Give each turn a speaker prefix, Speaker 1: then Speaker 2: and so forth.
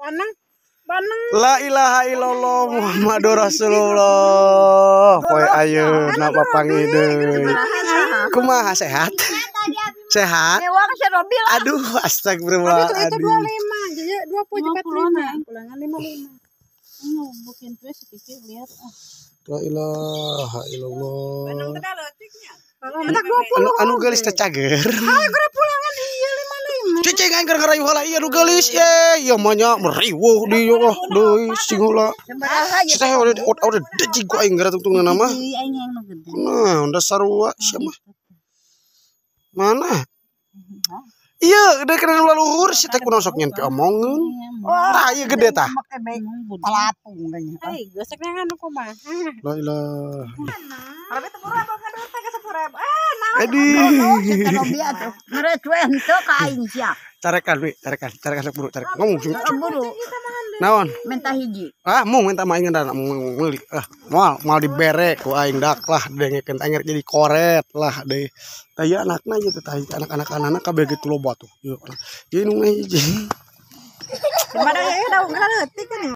Speaker 1: Baneng, baneng. La ilaha
Speaker 2: illallah Muhammad Rasulullah. ayo nak pangide. Kumaha sehat? Sehat. Aduh astagfirullah. itu
Speaker 1: 25, jadi 20 Pulangan 55. Oh, bukan tuh lihat.
Speaker 2: La ilaha illallah. Anu, anu,
Speaker 1: anu, Anu anu anu,
Speaker 2: tecager.
Speaker 1: anu, gara-gara yuhala iya iya geulis ye iya mah nya di di ya Allah iya, deui sing heula teh udah udah deji ku iya, iya, yang gara tungtung nama nah udah sarwa oh, siapa, gitu, mana Iya, udah kena nula luhur sih teh kuno sok nyen omongan.
Speaker 2: Tah iya ah, gede tah.
Speaker 1: Palapung kayaknya. Ai, gosek nang anu kumaha. La ilaha. Arabe teh pura apa kadot teh ke sepura. Eh, naon? Aduh. Kita ngopi atuh. Mere tuen teu ka aing sia
Speaker 2: carekan wi carekan carekan sok buru carekan ngomong sih buru naon
Speaker 1: minta hiji
Speaker 2: ah mau minta main ngedan mau ngulik ah mau mal diberek ku aing dak lah dengekeun aing jadi koret lah deh iya, teh anaknya gitu teh
Speaker 1: anak-anak anak kabeh gitu loba tuh jadi nah. nu hiji Gimana ya, udah ngerti kan